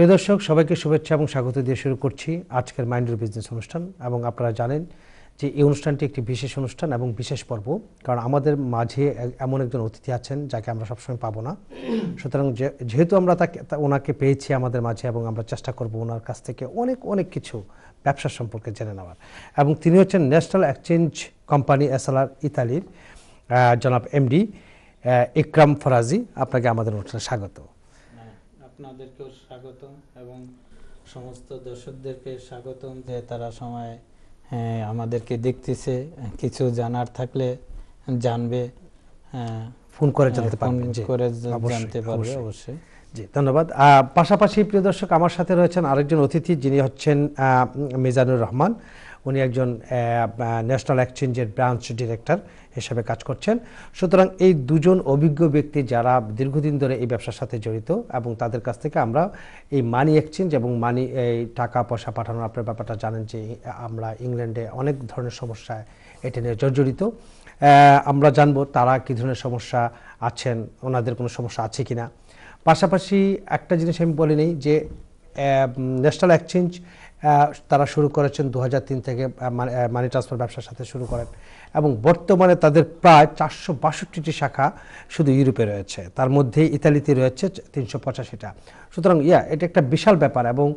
প্রিয় দর্শক সবাইকে শুভেচ্ছা এবং স্বাগত দিয়ে শুরু করছি আজকের মাইন্ডের বিজনেস অনুষ্ঠান এবং আপনারা জানেন যে এই অনুষ্ঠানটি একটি বিশেষ অনুষ্ঠান এবং বিশেষ পর্ব কারণ আমাদের মাঝে এমন একজন অতিথি আছেন যাকে আমরা সবসময় পাবো না সুতরাং যেহেতু আমরা তাকে ওনাকে পেয়েছি আমাদের মাঝে এবং আমরা চেষ্টা করব ওনার কাছ থেকে অনেক অনেক কিছু ব্যবসা সম্পর্কে জেনে নেওয়ার এবং তিনি হচ্ছেন ন্যাশনাল এক্সচেঞ্জ কোম্পানি এসএলআর ইতালির জনাব এমডি ইকরাম ফরাজি আপনাকে আমাদের অনুষ্ঠানে স্বাগত আপনাদেরকেও স্বাগতম এবং সমস্ত দর্শকদেরকে স্বাগতম যে তারা সময় হ্যাঁ, আমাদেরকে দেখতেছে কিছু জানার থাকলে জানবে হ্যাঁ, ফোন করে হ্যাঁ, জানতে পারবে করে জানতে পারবে অবশ্যই জি ধন্যবাদ পাশাপাশি প্রিয় দর্শক আমার সাথে রয়েছেন আরেকজন অতিথি যিনি হচ্ছেন মিজানুর রহমান উনি একজন ন্যাশনাল এক্সচেঞ্জের ব্রাঞ্চ ডিরেক্টর হিসেবে কাজ করছেন সুতরাং এই দুজন অভিজ্ঞ ব্যক্তি যারা দীর্ঘদিন ধরে এই ব্যবসার সাথে জড়িত এবং তাদের কাছ থেকে আমরা এই মানি এক্সচেঞ্জ এবং মানি এই টাকা পয়সা পাঠানোর আপনার ব্যাপারটা জানেন যে আমরা ইংল্যান্ডে অনেক ধরনের সমস্যায় এটা নিয়ে জর্জরিত আমরা জানবো তারা কী ধরনের সমস্যা আছেন ওনাদের কোনো সমস্যা আছে কি না পাশাপাশি একটা জিনিস আমি বলিনি নিই যে ন্যাশনাল এক্সচেঞ্জ তারা শুরু করেছেন দু থেকে মানি ট্রান্সফার ব্যবসার সাথে শুরু করেন এবং বর্তমানে তাদের প্রায় চারশো বাষট্টিটি শাখা শুধু ইউরোপে রয়েছে তার মধ্যে ইতালিতে রয়েছে তিনশো পঁচাশিটা সুতরাং ইয়া এটা একটা বিশাল ব্যাপার এবং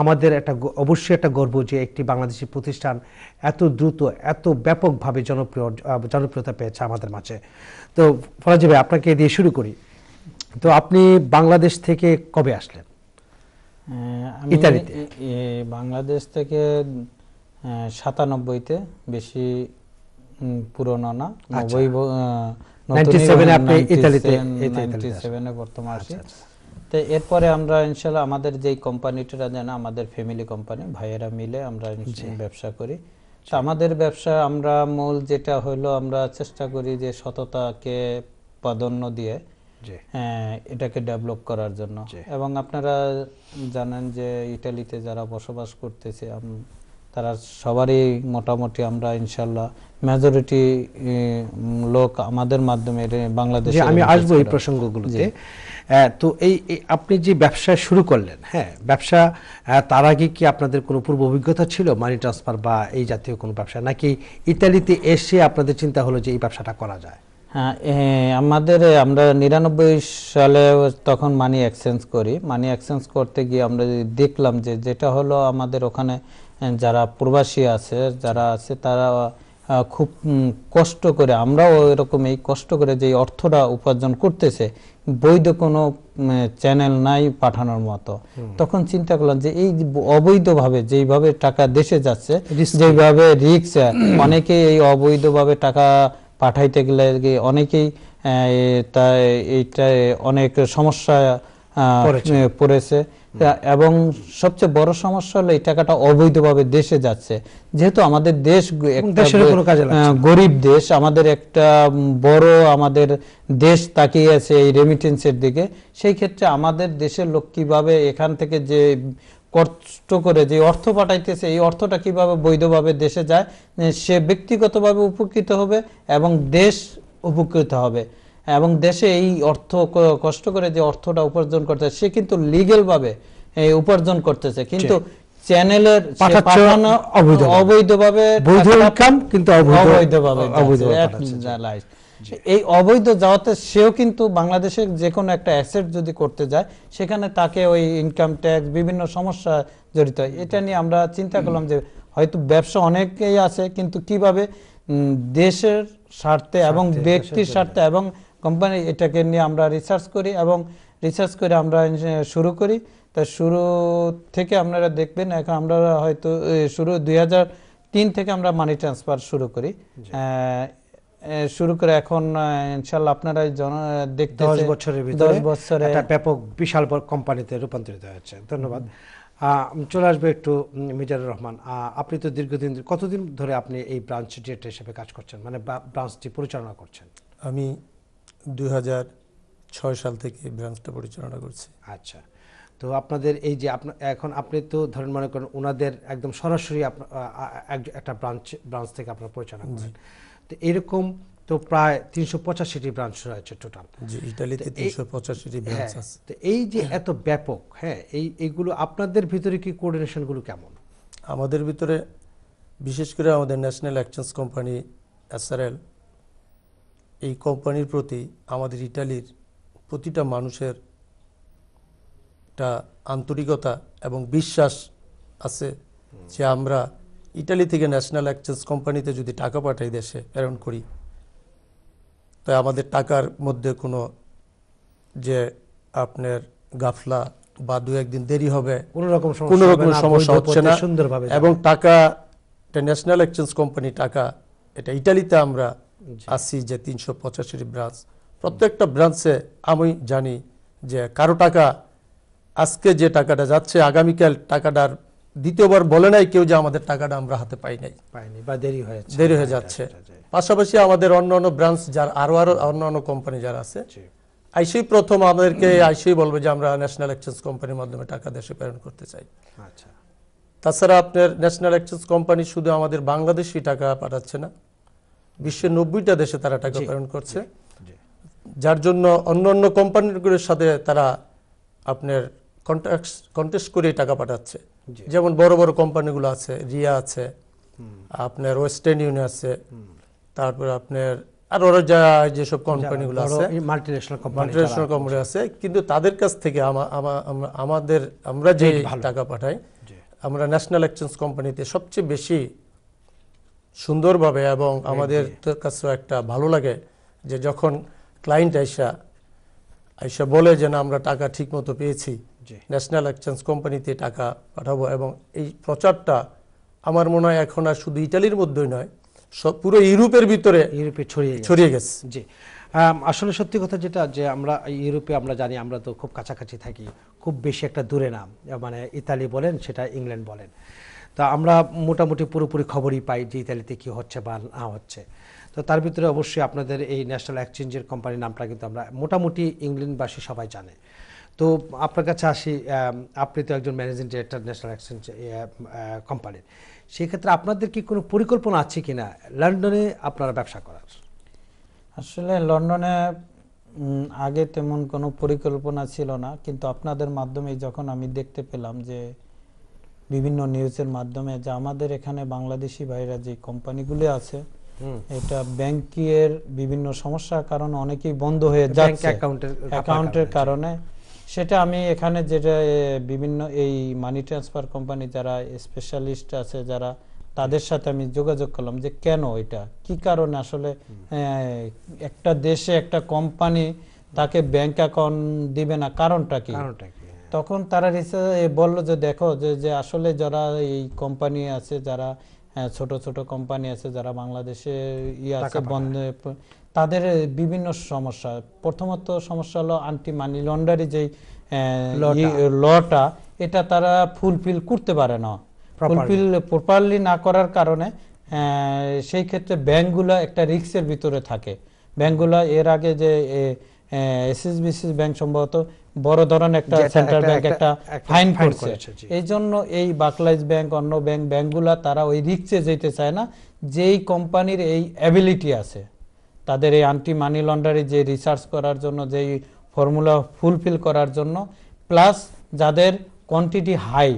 আমাদের একটা অবশ্যই একটা গর্ব যে একটি বাংলাদেশি প্রতিষ্ঠান এত দ্রুত এত ব্যাপকভাবে জনপ্রিয় জনপ্রিয়তা পেয়েছে আমাদের মাঝে তো ফরাজি ভাই আপনাকে দিয়ে শুরু করি তো আপনি বাংলাদেশ থেকে কবে আসলেন বাংলাদেশ থেকে সাতানব্বইতে বেশি পুরনো না আচ্ছা। তো আচ্ছা, আচ্ছা। এরপরে আমরা ইনশাল্লাহ আমাদের যেই কোম্পানিটা যেন আমাদের ফ্যামিলি কোম্পানি ভাইয়েরা মিলে আমরা ব্যবসা করি তো আমাদের ব্যবসা আমরা মূল যেটা হলো আমরা চেষ্টা করি যে সততাকে প্রাধান্য দিয়ে হ্যাঁ, এটাকে ডেভেলপ করার জন্য এবং আপনারা জানেন যে ইটালিতে যারা বসবাস করতেছে তারা সবারই মোটামুটি আমরা ইনশাল্লাহ মেজরিটি লোক আমাদের মাধ্যমে বাংলাদেশে আমি আসবো এই প্রসঙ্গগুলোতে তো এই আপনি যে ব্যবসা শুরু করলেন হ্যাঁ ব্যবসা তার আগে কি আপনাদের কোনো পূর্ব অভিজ্ঞতা ছিল মানি ট্রান্সফার বা এই জাতীয় কোনো ব্যবসা নাকি ইতালিতে এসে আপনাদের চিন্তা হলো যে এই ব্যবসাটা করা যায় আমাদের আমরা নিরানব্বই সালে তখন মানি এক্সচেঞ্জ করি মানি এক্সচেঞ্জ করতে গিয়ে আমরা দেখলাম যে যেটা হলো আমাদের ওখানে যারা প্রবাসী আছে যারা আছে তারা খুব কষ্ট করে আমরাও এরকম এই কষ্ট করে যে অর্থটা উপার্জন করতেছে বৈধ কোনো চ্যানেল নাই পাঠানোর মতো তখন চিন্তা করলাম যে এই অবৈধভাবে যেইভাবে টাকা দেশে যাচ্ছে যেইভাবে রিক্স অনেকে এই অবৈধভাবে টাকা পাঠাইতে গেলে অনেকেই তা এইটা অনেক সমস্যা পড়েছে এবং সবচেয়ে বড় সমস্যা হলো এই টাকাটা অবৈধভাবে দেশে যাচ্ছে যেহেতু আমাদের দেশ গরিব দেশ আমাদের একটা বড় আমাদের দেশ তাকিয়ে আছে এই রেমিটেন্সের দিকে সেই ক্ষেত্রে আমাদের দেশের লোক কিভাবে এখান থেকে যে কষ্ট করে যে অর্থ পাঠাইতেছে এই অর্থটা কিভাবে বৈধভাবে দেশে যায় সে ব্যক্তিগতভাবে উপকৃত হবে এবং দেশ উপকৃত হবে এবং দেশে এই অর্থ কষ্ট করে যে অর্থটা উপার্জন করতে সে কিন্তু লিগেলভাবে এই উপার্জন করতেছে কিন্তু চ্যানেলের পাঠানো অবৈধভাবে বৈধ ইনকাম কিন্তু অবৈধভাবে এই অবৈধ যাওয়াতে সেও কিন্তু বাংলাদেশের যে কোনো একটা অ্যাসেট যদি করতে যায় সেখানে তাকে ওই ইনকাম ট্যাক্স বিভিন্ন সমস্যা জড়িত হয় এটা নিয়ে আমরা চিন্তা করলাম যে হয়তো ব্যবসা অনেকেই আছে কিন্তু কিভাবে দেশের স্বার্থে এবং ব্যক্তির স্বার্থে এবং কোম্পানি এটাকে নিয়ে আমরা রিসার্চ করি এবং রিসার্চ করে আমরা শুরু করি তা শুরু থেকে আপনারা দেখবেন এখন আমরা হয়তো শুরু দুই তিন থেকে আমরা মানি ট্রান্সফার শুরু করি শুরু করে এখন ইনশাল্লাহ আপনারা দেখতে দশ বছরের ভিতরে দশ বছরে একটা ব্যাপক বিশাল বড় কোম্পানিতে রূপান্তরিত হয়েছে ধন্যবাদ চলে আসবে একটু মিজানুর রহমান আপনি তো দীর্ঘদিন কতদিন ধরে আপনি এই ব্রাঞ্চ ডিরেক্টর হিসেবে কাজ করছেন মানে ব্রাঞ্চটি পরিচালনা করছেন আমি দুই ছয় সাল থেকে ব্রাঞ্চটা পরিচালনা করছি আচ্ছা তো আপনাদের এই যে এখন আপনি তো ধরেন মনে করেন ওনাদের একদম সরাসরি একটা ব্রাঞ্চ ব্রাঞ্চ থেকে আপনারা পরিচালনা করেন তো এরকম তো প্রায় তিনশো পঁচাশিটি ব্রাঞ্চ রয়েছে টোটাল ইটালিতে তিনশো পঁচাশিটি ব্রাঞ্চ হ্যাঁ, আছে তো এই যে এত ব্যাপক হ্যাঁ এই এইগুলো আপনাদের ভিতরে কি কোঅর্ডিনেশনগুলো কেমন আমাদের ভিতরে বিশেষ করে আমাদের ন্যাশনাল অ্যাকশনস কোম্পানি এসআরএল এই কোম্পানির প্রতি আমাদের ইটালির প্রতিটা মানুষের একটা আন্তরিকতা এবং বিশ্বাস আছে যে আমরা ইটালি থেকে ন্যাশনাল এক্সচেঞ্জ কোম্পানিতে যদি টাকা পাঠাই দেশে প্রেরণ করি তাই আমাদের টাকার মধ্যে কোনো যে আপনার গাফলা বা দু একদিন দেরি হবে কোনো রকম সমস্যা হচ্ছে না সুন্দরভাবে এবং টাকা এটা ন্যাশনাল এক্সচেঞ্জ কোম্পানি টাকা এটা ইটালিতে আমরা আসি যে তিনশো পঁচাশি ব্রাঞ্চ প্রত্যেকটা ব্রাঞ্চে আমি জানি যে কারো টাকা আজকে যে টাকাটা যাচ্ছে আগামীকাল টাকাটার দ্বিতীয়বার বলে নাই কেউ যে আমাদের টাকাটা আমরা হাতে পাই নাই পাইনি বা দেরি হয়েছে দেরি হয়ে যাচ্ছে হ্যাঁ, হ্যাঁ, হ্যাঁ। পাশাপাশি আমাদের অন্য অন্য ব্রাঞ্চ যার আরো আরো অন্য অন্য কোম্পানি যারা আছে আইসি প্রথম আমাদেরকে আইসি বলবে যে আমরা ন্যাশনাল এক্সচেঞ্জ কোম্পানির মাধ্যমে টাকা দেশে প্রেরণ করতে চাই আচ্ছা তাছাড়া আপনার ন্যাশনাল এক্সচেঞ্জ কোম্পানি শুধু আমাদের বাংলাদেশি টাকা পাঠাচ্ছে না বিশ্বের নব্বইটা দেশে তারা টাকা প্রেরণ করছে যার জন্য অন্য অন্য কোম্পানিগুলোর সাথে তারা আপনার কন্ট্যাক্ট কন্টেস্ট করে টাকা পাঠাচ্ছে যেমন বড় বড় কোম্পানিগুলো আছে রিয়া আছে আপনার ওয়েস্টার্ন ইউনিয়ন আছে তারপর আপনার আর ওরা যা যেসব কোম্পানিগুলো আছে মাল্টিনেশনাল কোম্পানি আছে কিন্তু তাদের কাছ থেকে আমাদের আমরা যে টাকা পাঠাই আমরা ন্যাশনাল এক্সচেঞ্জ কোম্পানিতে সবচেয়ে বেশি সুন্দরভাবে এবং আমাদের কাছেও একটা ভালো লাগে যে যখন ক্লায়েন্ট আইসা আইসা বলে যে না আমরা টাকা ঠিক মতো পেয়েছি ন্যাশনাল এক্সচেঞ্জ কোম্পানিতে টাকা পাঠাবো এবং এই প্রচারটা আমার মনে হয় এখন আর শুধু ইটালির মধ্যেই নয় সব পুরো ইউরোপের ভিতরে ইউরোপে ছড়িয়ে ছড়িয়ে গেছে জি আসলে সত্যি কথা যেটা যে আমরা ইউরোপে আমরা জানি আমরা তো খুব কাছাকাছি থাকি খুব বেশি একটা দূরে নাম মানে ইতালি বলেন সেটা ইংল্যান্ড বলেন তা আমরা মোটামুটি পুরোপুরি খবরই পাই যে ইতালিতে কী হচ্ছে বা না হচ্ছে তো তার ভিতরে অবশ্যই আপনাদের এই ন্যাশনাল এক্সচেঞ্জের কোম্পানির নামটা কিন্তু আমরা মোটামুটি ইংল্যান্ডবাসী সবাই জানে তো আপনার কাছে আসি আপনি তো একজন ম্যানেজিং ডিরেক্টর ন্যাশনাল এক্সচেঞ্জ কোম্পানির সেক্ষেত্রে আপনাদের কি কোনো পরিকল্পনা আছে কি না লন্ডনে আপনারা ব্যবসা করার আসলে লন্ডনে আগে তেমন কোনো পরিকল্পনা ছিল না কিন্তু আপনাদের মাধ্যমে যখন আমি দেখতে পেলাম যে বিভিন্ন নিউজের মাধ্যমে যে আমাদের এখানে বাংলাদেশি ভাইরা যে কোম্পানিগুলো আছে এটা ব্যাংকের বিভিন্ন সমস্যার কারণে অনেকেই বন্ধ হয়ে যাচ্ছে অ্যাকাউন্টের কারণে সেটা আমি এখানে যেটা বিভিন্ন এই মানি ট্রান্সফার কোম্পানি যারা স্পেশালিস্ট আছে যারা তাদের সাথে আমি যোগাযোগ করলাম যে কেন এটা কি কারণে আসলে একটা দেশে একটা কোম্পানি তাকে ব্যাংক অ্যাকাউন্ট দিবে না কারণটা কি হ্যাঁ। তখন তারা বলল যে দেখো যে যে আসলে যারা এই কোম্পানি আছে যারা হ্যাঁ, ছোট ছোট কোম্পানি আছে যারা বাংলাদেশে ইয়ে আছে বন্ধ তাদের বিভিন্ন সমস্যা প্রথমত সমস্যা হলো আন্টি মানি লন্ডারি যেই লটা এটা তারা ফুলফিল করতে পারে না ফুলফিল প্রপারলি না করার কারণে সেই ক্ষেত্রে ব্যাংকগুলো একটা রিক্সের ভিতরে থাকে ব্যাংকগুলো এর আগে যে এসএসবিসি ব্যাংক সম্ভবত বড় ধরনের একটা সেন্ট্রাল ব্যাংক একটা ফাইন করছে এই জন্য এই বাকলাইজ ব্যাংক অন্য ব্যাংক ব্যাংকগুলা তারা ওই রিক্সে যেতে চায় না যেই কোম্পানির এই অ্যাবিলিটি আছে তাদের এই আন্টি মানি লন্ডারি যে রিসার্চ করার জন্য যেই ফর্মুলা ফুলফিল করার জন্য প্লাস যাদের কোয়ান্টিটি হাই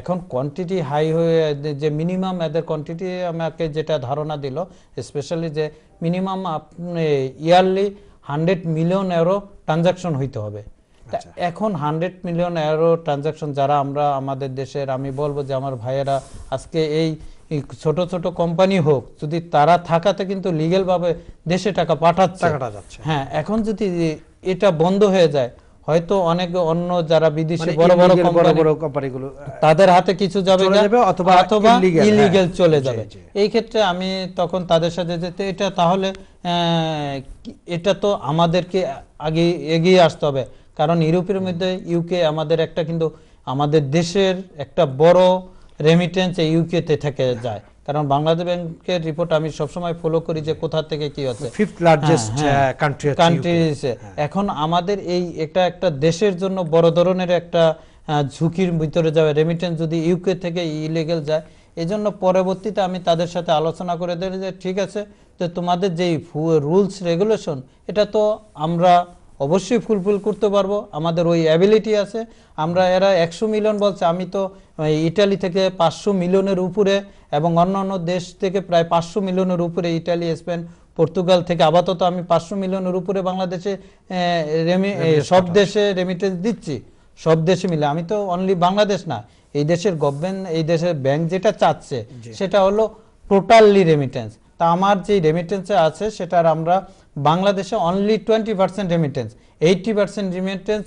এখন কোয়ান্টিটি হাই হয়ে যে মিনিমাম এদের কোয়ান্টিটি আমাকে যেটা ধারণা দিল স্পেশালি যে মিনিমাম আপনি yearly hundred million euro transaction হইতে হবে আচ্ছা। এখন হান্ড্রেড মিলিয়ন এরো ট্রানজাকশন যারা আমরা আমাদের দেশের আমি বলবো যে আমার ভাইয়েরা আজকে এই ছোট ছোট কোম্পানি হোক যদি তারা থাকাতে কিন্তু লিগেলভাবে দেশে টাকা পাঠাচ্ছে হ্যাঁ এখন যদি এটা বন্ধ হয়ে যায় হয়তো অনেক অন্য যারা বিদেশি মানে বড় বড় বড় কোম্পানিগুলো তাদের হাতে কিছু যাবে অথবা অথবা ইলিগেল হ্যাঁ। চলে যাবে এই ক্ষেত্রে আমি তখন তাদের সাথে যেতে এটা তাহলে এটা তো আমাদেরকে আগে এগিয়ে আসতে হবে কারণ ইউরোপের মধ্যে ইউকে আমাদের একটা কিন্তু আমাদের দেশের একটা বড় রেমিটেন্স এই ইউকেতে থেকে যায় কারণ বাংলাদেশ ব্যাংকের রিপোর্ট আমি সবসময় ফলো করি যে কোথা থেকে কি হচ্ছে ফিফথ লার্জেস্ট কান্ট্রি কান্ট্রি এখন আমাদের এই একটা একটা দেশের জন্য বড় ধরনের একটা ঝুঁকির ভিতরে যাবে রেমিটেন্স যদি ইউকে থেকে ইলিগেল যায় এজন্য পরবর্তীতে আমি তাদের সাথে আলোচনা করে দেয় যে ঠিক আছে যে তোমাদের যেই রুলস রেগুলেশন এটা তো আমরা অবশ্যই ফুলফিল করতে পারবো আমাদের ওই অ্যাবিলিটি আছে আমরা এরা একশো মিলিয়ন বলছে আমি তো ইটালি থেকে পাঁচশো মিলিয়নের উপরে এবং অন্য অন্য দেশ থেকে প্রায় পাঁচশো মিলিয়নের উপরে ইটালি স্পেন পর্তুগাল থেকে আপাতত আমি পাঁচশো মিলিয়নের উপরে বাংলাদেশে সব দেশে রেমিটেন্স দিচ্ছি সব দেশে মিলে আমি তো অনলি বাংলাদেশ না এই দেশের গভর্নমেন্ট এই দেশের ব্যাংক যেটা চাচ্ছে সেটা হলো টোটালি রেমিটেন্স তা আমার যে রেমিটেন্সে আছে সেটার আমরা বাংলাদেশে only twenty percent remittance eighty percent remittance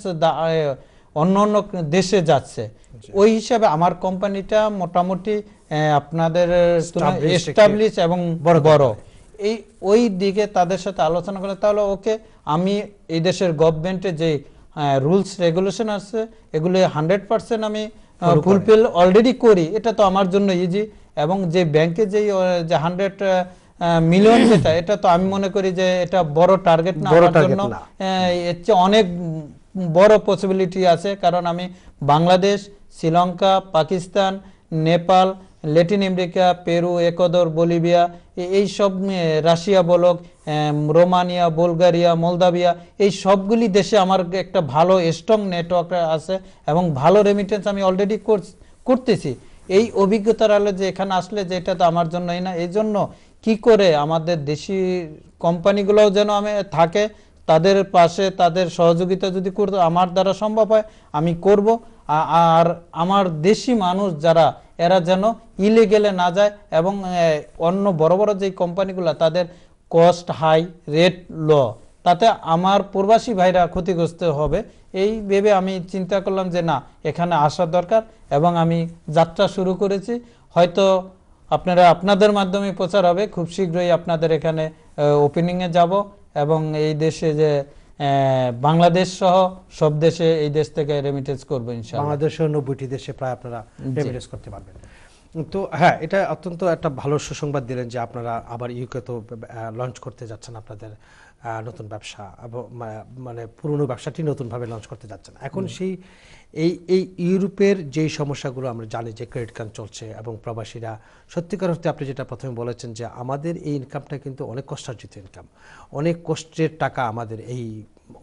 অন্য অন্য দেশে যাচ্ছে আচ্ছা। ওই হিসাবে আমার কোম্পানিটা মোটামুটি আপনাদের এস্টাবলিশ এবং বড় বড় এই ওই দিকে তাদের সাথে আলোচনা করলে তাহলে ওকে আমি এই দেশের গভর্নমেন্টের যে রুলস রেগুলেশন আছে এগুলো হান্ড্রেড পার্সেন্ট আমি ফুলফিল অলরেডি করি এটা তো আমার জন্য ইজি এবং যে ব্যাংকে যেই যে হান্ড্রেড মিলিয়ন যেটা এটা তো আমি মনে করি যে এটা বড় টার্গেট না আমার জন্য এর চেয়ে অনেক বড় পসিবিলিটি আছে কারণ আমি Bangladesh Sri Lanka Pakistan Nepal Latin America Peru একদর বলিভিয়া এই সব Russia bloc Romania Bulgaria Moldavia এই সবগুলি দেশে আমার একটা ভালো স্ট্রং নেটওয়ার্ক আছে এবং ভালো রেমিটেন্স আমি অলরেডি করতেছি এই অভিজ্ঞতার আলো যে এখানে আসলে যে এটা তো আমার জন্যই না এই জন্য কি করে আমাদের দেশি কোম্পানিগুলোও যেন আমি থাকে তাদের পাশে তাদের সহযোগিতা যদি করতো আমার দ্বারা সম্ভব হয় আমি করব আর আমার দেশি মানুষ যারা এরা যেন ইলিগেলে না যায় এবং অন্য বড় বড় যে কোম্পানিগুলো তাদের কস্ট হাই রেট ল তাতে আমার প্রবাসী ভাইরা ক্ষতিগ্রস্ত হবে এই ভেবে আমি চিন্তা করলাম যে না এখানে আসা দরকার এবং আমি যাত্রা শুরু করেছি হয়তো আপনারা আপনাদের মাধ্যমে প্রচার হবে খুব শীঘ্রই আপনাদের এখানে ওপেনিংয়ে যাব এবং এই দেশে যে বাংলাদেশ সহ সব দেশে এই দেশ থেকে রেমিটেন্স করবো ইনশাআল্লাহ বাংলাদেশ নব্বইটি দেশে প্রায় আপনারা রেমিটেন্স করতে পারবেন তো হ্যাঁ এটা অত্যন্ত একটা ভালো সুসংবাদ দিলেন যে আপনারা আবার ইউকে তো লঞ্চ করতে যাচ্ছেন আপনাদের নতুন ব্যবসা মানে পুরনো ব্যবসাটি নতুনভাবে লঞ্চ করতে যাচ্ছে না এখন সেই এই এই ইউরোপের যেই সমস্যাগুলো আমরা জানি যে ক্রেডিট কার্ড চলছে এবং প্রবাসীরা সত্যিকার অর্থে আপনি যেটা প্রথমে বলেছেন যে আমাদের এই ইনকামটা কিন্তু অনেক কষ্টার্জিত ইনকাম অনেক কষ্টের টাকা আমাদের এই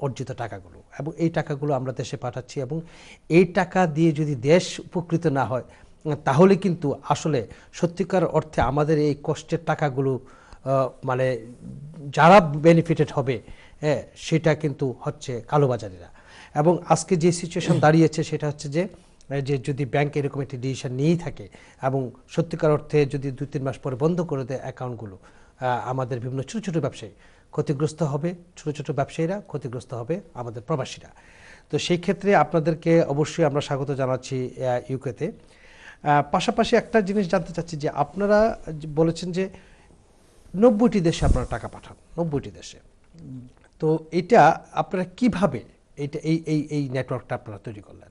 অর্জিত টাকাগুলো এবং এই টাকাগুলো আমরা দেশে পাঠাচ্ছি এবং এই টাকা দিয়ে যদি দেশ উপকৃত না হয় তাহলে কিন্তু আসলে সত্যিকার অর্থে আমাদের এই কষ্টের টাকাগুলো মানে যারা বেনিফিটেড হবে হ্যাঁ সেটা কিন্তু হচ্ছে কালোবাজারিরা এবং আজকে যে সিচুয়েশন দাঁড়িয়েছে সেটা হচ্ছে যে যে যদি ব্যাংক এরকম একটি ডিসিশন নিয়েই থাকে এবং সত্যিকার অর্থে যদি দু তিন মাস পরে বন্ধ করে দেয় অ্যাকাউন্টগুলো আমাদের বিভিন্ন ছোটো ছোটো ব্যবসায়ী ক্ষতিগ্রস্ত হবে ছোটো ছোটো ব্যবসায়ীরা ক্ষতিগ্রস্ত হবে আমাদের প্রবাসীরা তো সেই ক্ষেত্রে আপনাদেরকে অবশ্যই আমরা স্বাগত জানাচ্ছি ইউকেতে পাশাপাশি একটা জিনিস জানতে চাচ্ছি যে আপনারা বলেছেন যে নব্বইটি দেশে আপনারা টাকা পাঠান নব্বইটি দেশে তো এটা আপনারা কিভাবে এটা এই এই এই নেটওয়ার্কটা আপনারা তৈরি করলেন